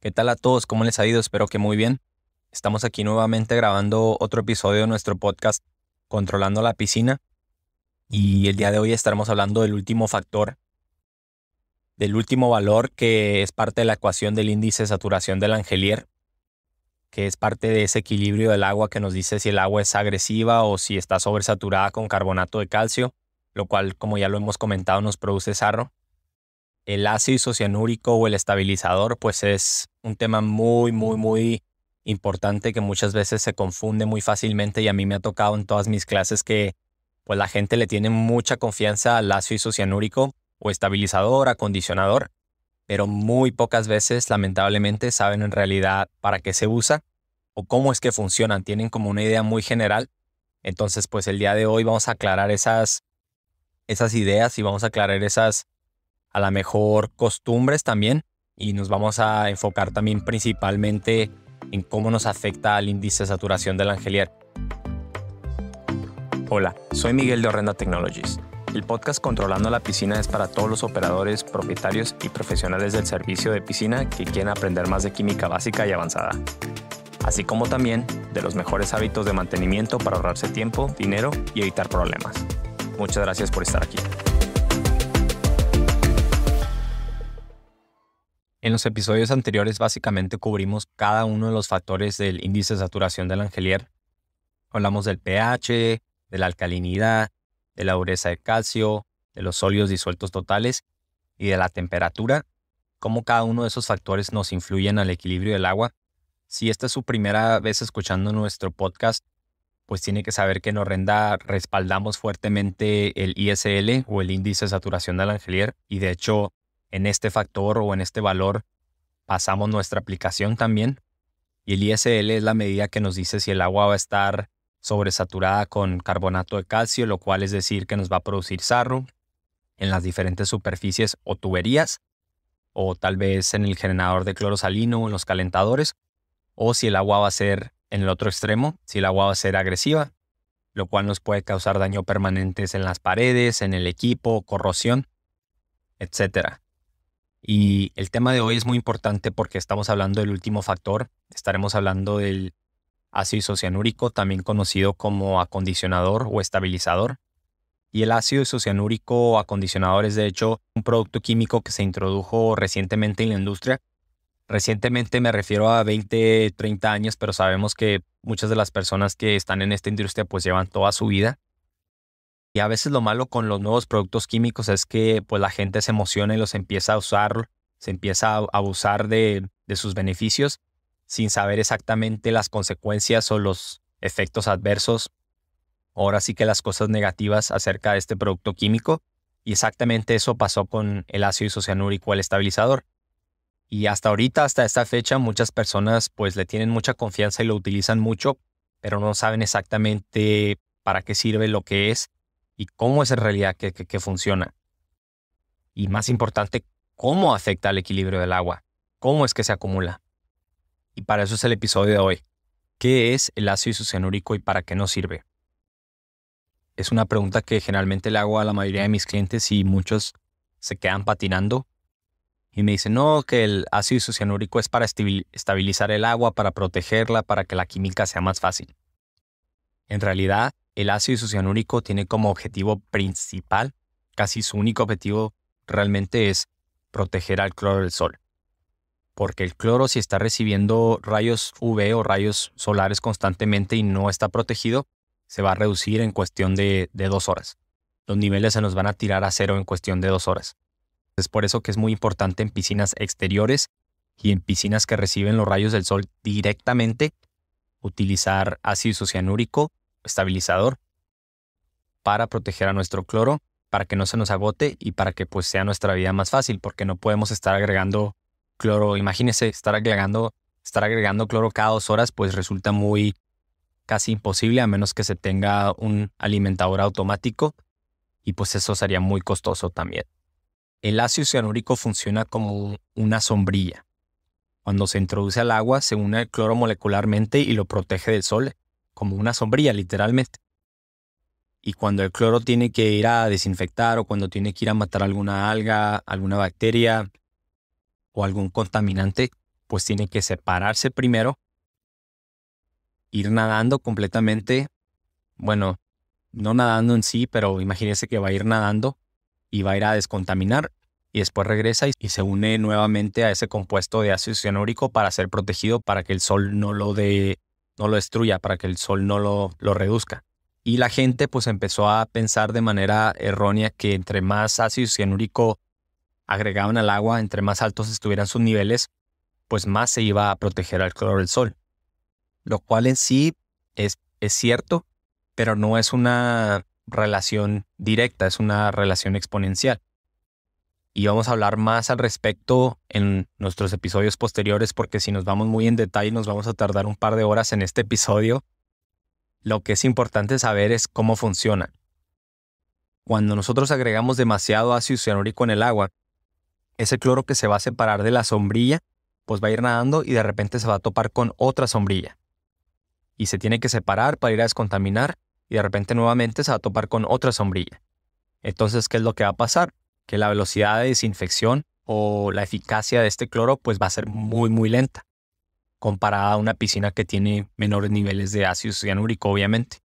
¿Qué tal a todos? ¿Cómo les ha ido? Espero que muy bien. Estamos aquí nuevamente grabando otro episodio de nuestro podcast Controlando la Piscina. Y el día de hoy estaremos hablando del último factor, del último valor que es parte de la ecuación del índice de saturación del Angelier, que es parte de ese equilibrio del agua que nos dice si el agua es agresiva o si está sobresaturada con carbonato de calcio, lo cual, como ya lo hemos comentado, nos produce sarro el ácido isocianúrico o el estabilizador, pues es un tema muy, muy, muy importante que muchas veces se confunde muy fácilmente y a mí me ha tocado en todas mis clases que pues la gente le tiene mucha confianza al ácido isocianúrico o estabilizador, acondicionador, pero muy pocas veces lamentablemente saben en realidad para qué se usa o cómo es que funcionan, tienen como una idea muy general. Entonces, pues el día de hoy vamos a aclarar esas esas ideas y vamos a aclarar esas a la mejor costumbres también y nos vamos a enfocar también principalmente en cómo nos afecta al índice de saturación del Angelier. Hola, soy Miguel de Horrenda Technologies. El podcast Controlando la Piscina es para todos los operadores, propietarios y profesionales del servicio de piscina que quieren aprender más de química básica y avanzada, así como también de los mejores hábitos de mantenimiento para ahorrarse tiempo, dinero y evitar problemas. Muchas gracias por estar aquí. En los episodios anteriores básicamente cubrimos cada uno de los factores del índice de saturación del angelier. Hablamos del pH, de la alcalinidad, de la dureza de calcio, de los sólidos disueltos totales y de la temperatura, cómo cada uno de esos factores nos influyen al equilibrio del agua. Si esta es su primera vez escuchando nuestro podcast, pues tiene que saber que en Horrenda respaldamos fuertemente el ISL o el índice de saturación del angelier y de hecho en este factor o en este valor pasamos nuestra aplicación también. Y el ISL es la medida que nos dice si el agua va a estar sobresaturada con carbonato de calcio, lo cual es decir que nos va a producir sarro en las diferentes superficies o tuberías, o tal vez en el generador de clorosalino o en los calentadores, o si el agua va a ser en el otro extremo, si el agua va a ser agresiva, lo cual nos puede causar daño permanente en las paredes, en el equipo, corrosión, etc. Y el tema de hoy es muy importante porque estamos hablando del último factor. Estaremos hablando del ácido isocianúrico, también conocido como acondicionador o estabilizador. Y el ácido isocianúrico o acondicionador es de hecho un producto químico que se introdujo recientemente en la industria. Recientemente me refiero a 20, 30 años, pero sabemos que muchas de las personas que están en esta industria pues llevan toda su vida y a veces lo malo con los nuevos productos químicos es que pues, la gente se emociona y los empieza a usar, se empieza a abusar de, sus beneficios sin saber exactamente las consecuencias o los efectos adversos. Ahora sí que las cosas negativas acerca de este producto químico. Y exactamente eso pasó con el ácido isocianúrico el estabilizador. Y hasta ahorita, hasta esta fecha, muchas personas pues le tienen mucha confianza y lo utilizan mucho, pero no saben exactamente para qué sirve, lo que es y cómo es en realidad que, funciona. Y más importante, cómo afecta al equilibrio del agua, cómo es que se acumula. Y para eso es el episodio de hoy. ¿Qué es el ácido isocianúrico y para qué nos sirve? Es una pregunta que generalmente le hago a la mayoría de mis clientes y muchos se quedan patinando y me dicen, no, que el ácido isocianúrico es para estabilizar el agua, para protegerla, para que la química sea más fácil. En realidad, el ácido cianúrico tiene como objetivo principal, casi su único objetivo realmente es proteger al cloro del sol. Porque el cloro si está recibiendo rayos UV o rayos solares constantemente y no está protegido, se va a reducir en cuestión de, dos horas. Los niveles se nos van a tirar a cero en cuestión de dos horas. Es por eso que es muy importante en piscinas exteriores y en piscinas que reciben los rayos del sol directamente utilizar ácido cianúrico estabilizador para proteger a nuestro cloro, para que no se nos agote y para que pues sea nuestra vida más fácil, porque no podemos estar agregando cloro. Imagínense estar agregando, estar agregando cloro cada dos horas, pues resulta muy casi imposible a menos que se tenga un alimentador automático y pues eso sería muy costoso también. El ácido cianúrico funciona como una sombrilla. Cuando se introduce al agua se une al cloro molecularmente y lo protege del sol como una sombrilla, literalmente. Y cuando el cloro tiene que ir a desinfectar o cuando tiene que ir a matar alguna alga, alguna bacteria o algún contaminante, pues tiene que separarse primero, ir nadando completamente, bueno, no nadando en sí, pero imagínense que va a ir nadando y va a ir a descontaminar y después regresa y, se une nuevamente a ese compuesto de ácido cianúrico para ser protegido para que el sol no lo dé no lo destruya, para que el sol no lo, reduzca. Y la gente pues empezó a pensar de manera errónea que entre más ácido cianúrico agregaban al agua, entre más altos estuvieran sus niveles, pues más se iba a proteger al color del sol. Lo cual en sí es, es cierto, pero no es una relación directa, es una relación exponencial y vamos a hablar más al respecto en nuestros episodios posteriores porque si nos vamos muy en detalle nos vamos a tardar un par de horas en este episodio. Lo que es importante saber es cómo funciona. Cuando nosotros agregamos demasiado ácido cianúrico en el agua, ese cloro que se va a separar de la sombrilla, pues va a ir nadando y de repente se va a topar con otra sombrilla. Y se tiene que separar para ir a descontaminar y de repente nuevamente se va a topar con otra sombrilla. Entonces, ¿qué es lo que va a pasar? que la velocidad de desinfección o la eficacia de este cloro pues va a ser muy muy lenta comparada a una piscina que tiene menores niveles de ácido cianúrico obviamente.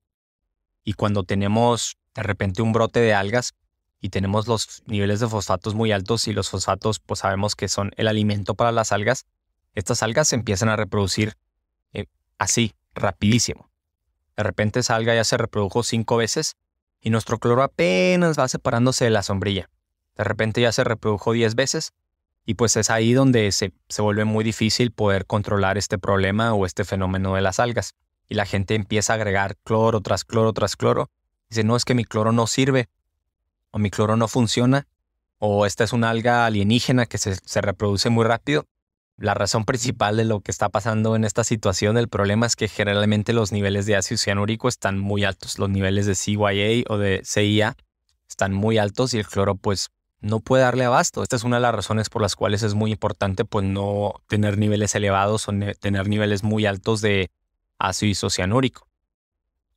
Y cuando tenemos de repente un brote de algas y tenemos los niveles de fosfatos muy altos y los fosfatos pues sabemos que son el alimento para las algas, estas algas se empiezan a reproducir eh, así, rapidísimo. De repente esa alga ya se reprodujo cinco veces y nuestro cloro apenas va separándose de la sombrilla de repente ya se reprodujo 10 veces y pues es ahí donde se, se, vuelve muy difícil poder controlar este problema o este fenómeno de las algas. Y la gente empieza a agregar cloro tras cloro tras cloro. Dice, no, es que mi cloro no sirve, o mi cloro no funciona, o esta es una alga alienígena que se, se reproduce muy rápido. La razón principal de lo que está pasando en esta situación, el problema es que generalmente los niveles de ácido cianúrico están muy altos. Los niveles de CYA o de CIA están muy altos y el cloro pues no puede darle abasto. Esta es una de las razones por las cuales es muy importante pues no tener niveles elevados o tener niveles muy altos de ácido isocianúrico.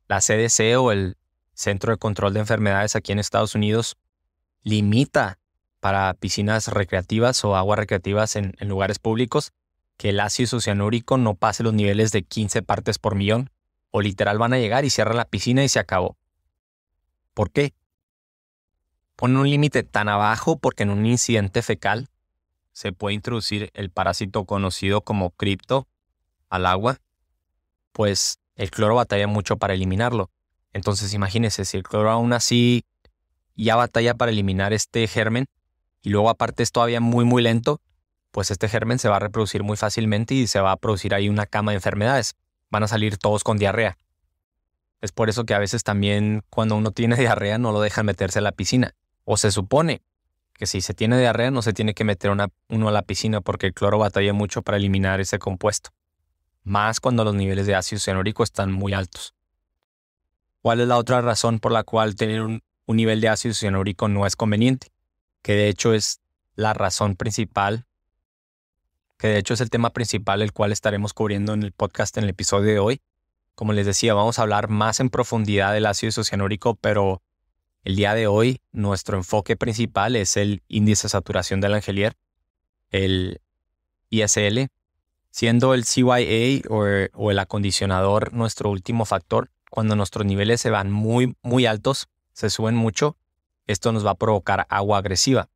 La CDC o el Centro de Control de Enfermedades aquí en Estados Unidos limita para piscinas recreativas o aguas recreativas en, lugares públicos que el ácido isocianúrico no pase los niveles de 15 partes por millón o literal van a llegar y cierra la piscina y se acabó. ¿Por qué? Ponen un límite tan abajo porque en un incidente fecal se puede introducir el parásito conocido como cripto al agua, pues el cloro batalla mucho para eliminarlo. Entonces imagínense, si el cloro aún así ya batalla para eliminar este germen y luego aparte es todavía muy muy lento, pues este germen se va a reproducir muy fácilmente y se va a producir ahí una cama de enfermedades. Van a salir todos con diarrea. Es por eso que a veces también cuando uno tiene diarrea no lo dejan meterse a la piscina o se supone que si se tiene diarrea no se tiene que meter uno a la piscina porque el cloro batalla mucho para eliminar ese compuesto, más cuando los niveles de ácido cianúrico están muy altos. ¿Cuál es la otra razón por la cual tener un, un nivel de ácido cianúrico no es conveniente? Que de hecho es la razón principal, que de hecho es el tema principal el cual estaremos cubriendo en el podcast en el episodio de hoy. Como les decía, vamos a hablar más en profundidad del ácido cianúrico, pero el día de hoy, nuestro enfoque principal es el índice de saturación del Angelier, el ISL, siendo el CYA o, el acondicionador nuestro último factor. Cuando nuestros niveles se van muy, muy altos, se suben mucho, esto nos va a provocar agua agresiva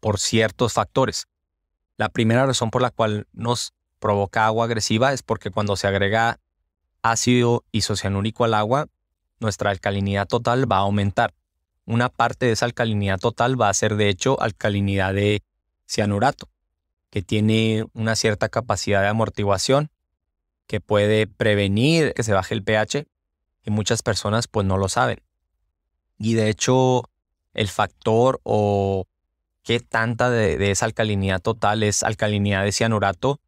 por ciertos factores. La primera razón por la cual nos provoca agua agresiva es porque cuando se agrega ácido isocianúrico al agua, nuestra alcalinidad total va a aumentar. Una parte de esa alcalinidad total va a ser de hecho alcalinidad de cianurato, que tiene una cierta capacidad de amortiguación, que puede prevenir que se baje el pH, y muchas personas pues no lo saben. Y de hecho el factor o qué tanta de, de esa alcalinidad total es alcalinidad de cianurato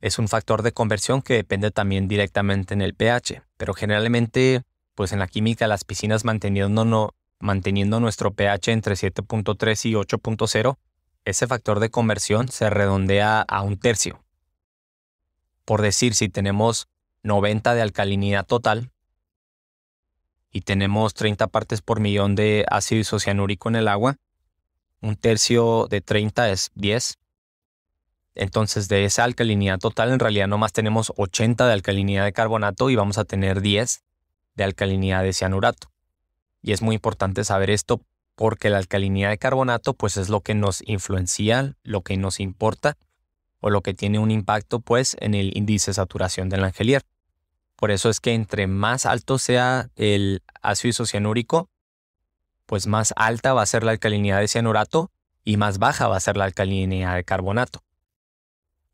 es un factor de conversión que depende también directamente en el pH, pero generalmente pues en la química las piscinas manteniendo, manteniendo nuestro pH entre 7.3 y 8.0, ese factor de conversión se redondea a un tercio. Por decir, si tenemos 90 de alcalinidad total y tenemos 30 partes por millón de ácido isocianúrico en el agua, un tercio de 30 es 10. Entonces de esa alcalinidad total en realidad nomás tenemos 80 de alcalinidad de carbonato y vamos a tener 10 de alcalinidad de cianurato. Y es muy importante saber esto porque la alcalinidad de carbonato pues es lo que nos influencia, lo que nos importa o lo que tiene un impacto pues en el índice de saturación del angelier. Por eso es que entre más alto sea el ácido isocianúrico, pues más alta va a ser la alcalinidad de cianurato y más baja va a ser la alcalinidad de carbonato.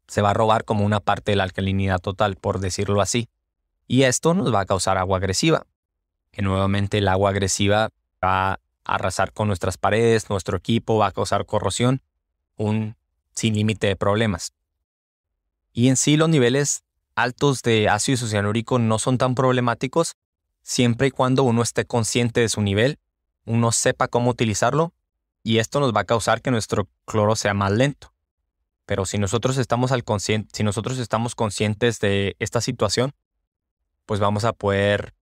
Se va a robar como una parte de la alcalinidad total, por decirlo así. Y esto nos va a causar agua agresiva, que nuevamente el agua agresiva va a arrasar con nuestras paredes, nuestro equipo, va a causar corrosión, un sin límite de problemas. Y en sí los niveles altos de ácido isocianúrico no son tan problemáticos siempre y cuando uno esté consciente de su nivel, uno sepa cómo utilizarlo y esto nos va a causar que nuestro cloro sea más lento. Pero si nosotros estamos, al si nosotros estamos conscientes de esta situación, pues vamos a poder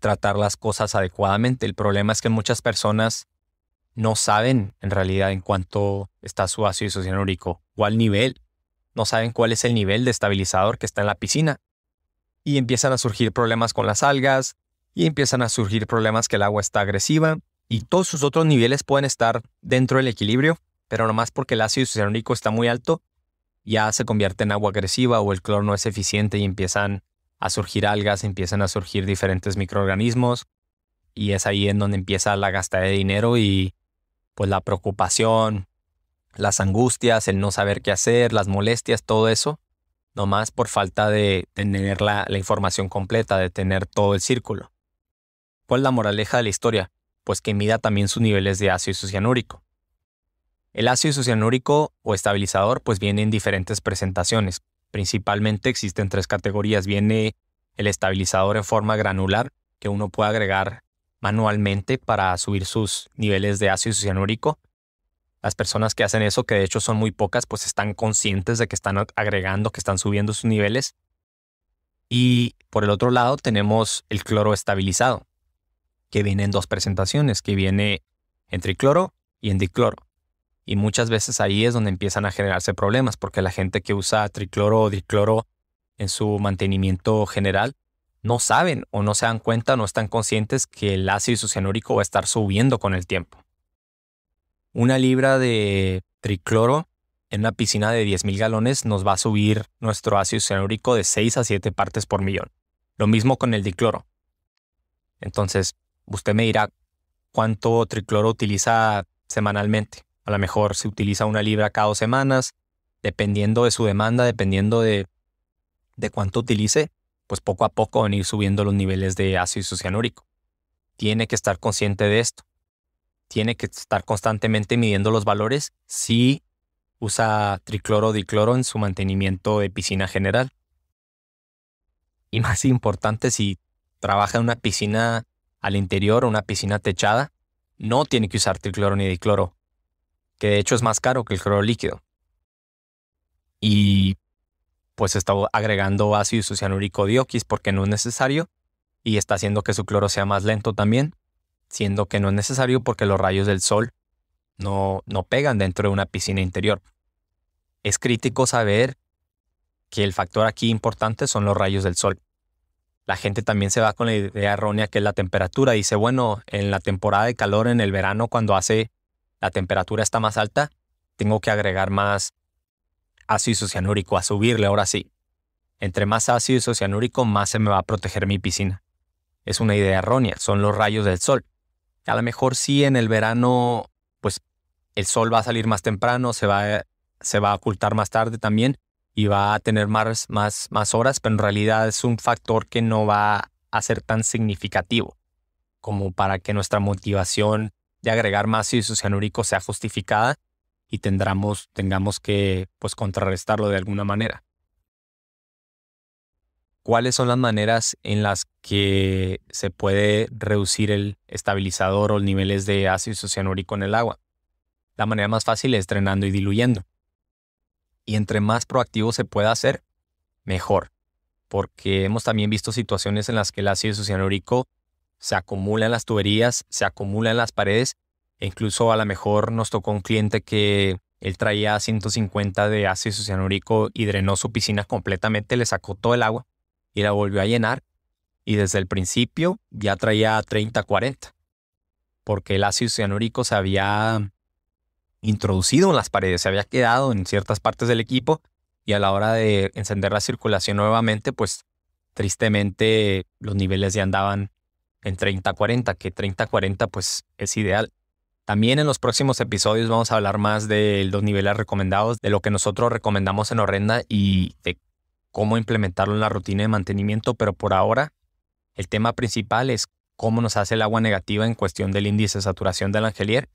tratar las cosas adecuadamente. El problema es que muchas personas no saben en realidad en cuánto está su ácido isocianúrico, cuál nivel, no saben cuál es el nivel de estabilizador que está en la piscina. Y empiezan a surgir problemas con las algas, y empiezan a surgir problemas que el agua está agresiva, y todos sus otros niveles pueden estar dentro del equilibrio, pero nomás porque el ácido isocianúrico está muy alto, ya se convierte en agua agresiva o el cloro no es eficiente y empiezan a surgir algas, empiezan a surgir diferentes microorganismos y es ahí en donde empieza la gasta de dinero y pues la preocupación, las angustias, el no saber qué hacer, las molestias, todo eso, nomás por falta de tener la, información completa, de tener todo el círculo. ¿Cuál es la moraleja de la historia? Pues que mida también sus niveles de ácido sucianúrico. El ácido sucianúrico o estabilizador pues viene en diferentes presentaciones, Principalmente existen tres categorías. Viene el estabilizador en forma granular que uno puede agregar manualmente para subir sus niveles de ácido cianúrico. Las personas que hacen eso, que de hecho son muy pocas, pues están conscientes de que están agregando, que están subiendo sus niveles. Y por el otro lado tenemos el cloro estabilizado, que viene en dos presentaciones, que viene en tricloro y en dicloro. Y muchas veces ahí es donde empiezan a generarse problemas, porque la gente que usa tricloro o dicloro en su mantenimiento general no saben o no se dan cuenta, no están conscientes que el ácido cianúrico va a estar subiendo con el tiempo. Una libra de tricloro en una piscina de 10.000 galones nos va a subir nuestro ácido cianúrico de 6 a 7 partes por millón. Lo mismo con el dicloro. Entonces, usted me dirá cuánto tricloro utiliza semanalmente. A lo mejor se utiliza una libra cada dos semanas, dependiendo de su demanda, dependiendo de, cuánto utilice, pues poco a poco van a ir subiendo los niveles de ácido isocianúrico. Tiene que estar consciente de esto. Tiene que estar constantemente midiendo los valores si usa tricloro dicloro en su mantenimiento de piscina general. Y más importante, si trabaja en una piscina al interior o una piscina techada, no tiene que usar tricloro ni dicloro que de hecho es más caro que el cloro líquido. Y pues está agregando ácido isocianúrico dioquis porque no es necesario y está haciendo que su cloro sea más lento también, siendo que no es necesario porque los rayos del sol no, no pegan dentro de una piscina interior. Es crítico saber que el factor aquí importante son los rayos del sol. La gente también se va con la idea errónea que es la temperatura. Dice, bueno, en la temporada de calor, en el verano, cuando hace la temperatura está más alta, tengo que agregar más ácido isocianúrico, a subirle ahora sí. Entre más ácido isocianúrico, más se me va a proteger mi piscina. Es una idea errónea, son los rayos del sol. A lo mejor sí en el verano, pues el sol va a salir más temprano, se va, a ocultar más tarde también y va a tener más horas, pero en realidad es un factor que no va a ser tan significativo como para que nuestra motivación de agregar más ácido cianúrico sea justificada y tendremos, tengamos que pues, contrarrestarlo de alguna manera. ¿Cuáles son las maneras en las que se puede reducir el estabilizador o niveles de ácido cianúrico en el agua? La manera más fácil es drenando y diluyendo. Y entre más proactivo se pueda hacer, mejor porque hemos también visto situaciones en las que el ácido cianúrico se acumula en las tuberías, se acumula en las paredes. E incluso a lo mejor nos tocó un cliente que él traía 150 de ácido cianúrico y drenó su piscina completamente, le sacó todo el agua y la volvió a llenar. Y desde el principio ya traía 30, 40, porque el ácido cianúrico se había introducido en las paredes, se había quedado en ciertas partes del equipo y a la hora de encender la circulación nuevamente, pues tristemente los niveles ya andaban en 30-40, que 30-40 pues es ideal. También en los próximos episodios vamos a hablar más de los niveles recomendados, de lo que nosotros recomendamos en Horrenda y de cómo implementarlo en la rutina de mantenimiento, pero por ahora el tema principal es cómo nos hace el agua negativa en cuestión del índice de saturación del Angelier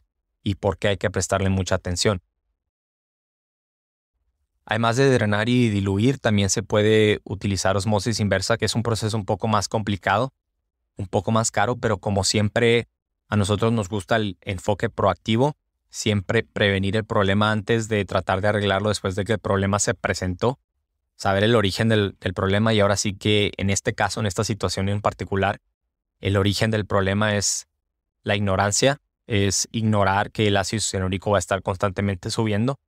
y por qué hay que prestarle mucha atención. Además de drenar y diluir, también se puede utilizar osmosis inversa, que es un proceso un poco más complicado, un poco más caro, pero como siempre a nosotros nos gusta el enfoque proactivo, siempre prevenir el problema antes de tratar de arreglarlo después de que el problema se presentó, saber el origen del, problema y ahora sí que en este caso, en esta situación en particular, el origen del problema es la ignorancia, es ignorar que el ácido cianúrico va a estar constantemente subiendo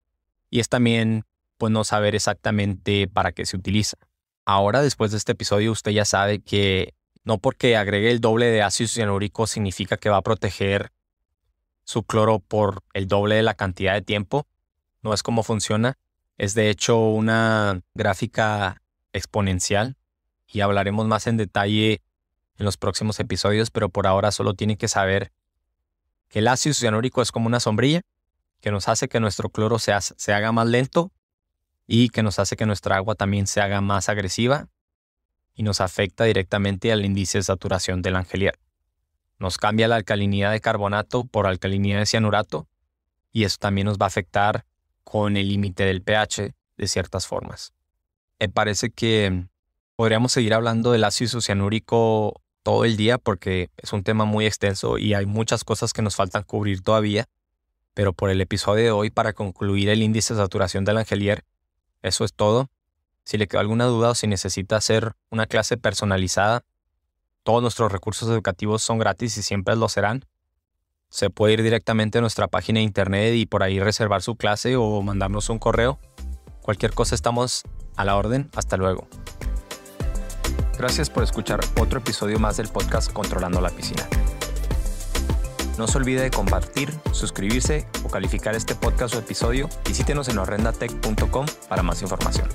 y es también pues no saber exactamente para qué se utiliza. Ahora, después de este episodio, usted ya sabe que no porque agregue el doble de ácido cianúrico significa que va a proteger su cloro por el doble de la cantidad de tiempo. No es como funciona. Es de hecho una gráfica exponencial y hablaremos más en detalle en los próximos episodios, pero por ahora solo tienen que saber que el ácido cianúrico es como una sombrilla que nos hace que nuestro cloro se haga más lento y que nos hace que nuestra agua también se haga más agresiva y nos afecta directamente al índice de saturación del angelier. Nos cambia la alcalinidad de carbonato por alcalinidad de cianurato y eso también nos va a afectar con el límite del pH de ciertas formas. Me parece que podríamos seguir hablando del ácido cianúrico todo el día porque es un tema muy extenso y hay muchas cosas que nos faltan cubrir todavía, pero por el episodio de hoy para concluir el índice de saturación del angelier, eso es todo. Si le quedó alguna duda o si necesita hacer una clase personalizada, todos nuestros recursos educativos son gratis y siempre lo serán. Se puede ir directamente a nuestra página de internet y por ahí reservar su clase o mandarnos un correo. Cualquier cosa estamos a la orden. Hasta luego. Gracias por escuchar otro episodio más del podcast Controlando la Piscina. No se olvide de compartir, suscribirse o calificar este podcast o episodio. Visítenos en horrendatech.com para más información.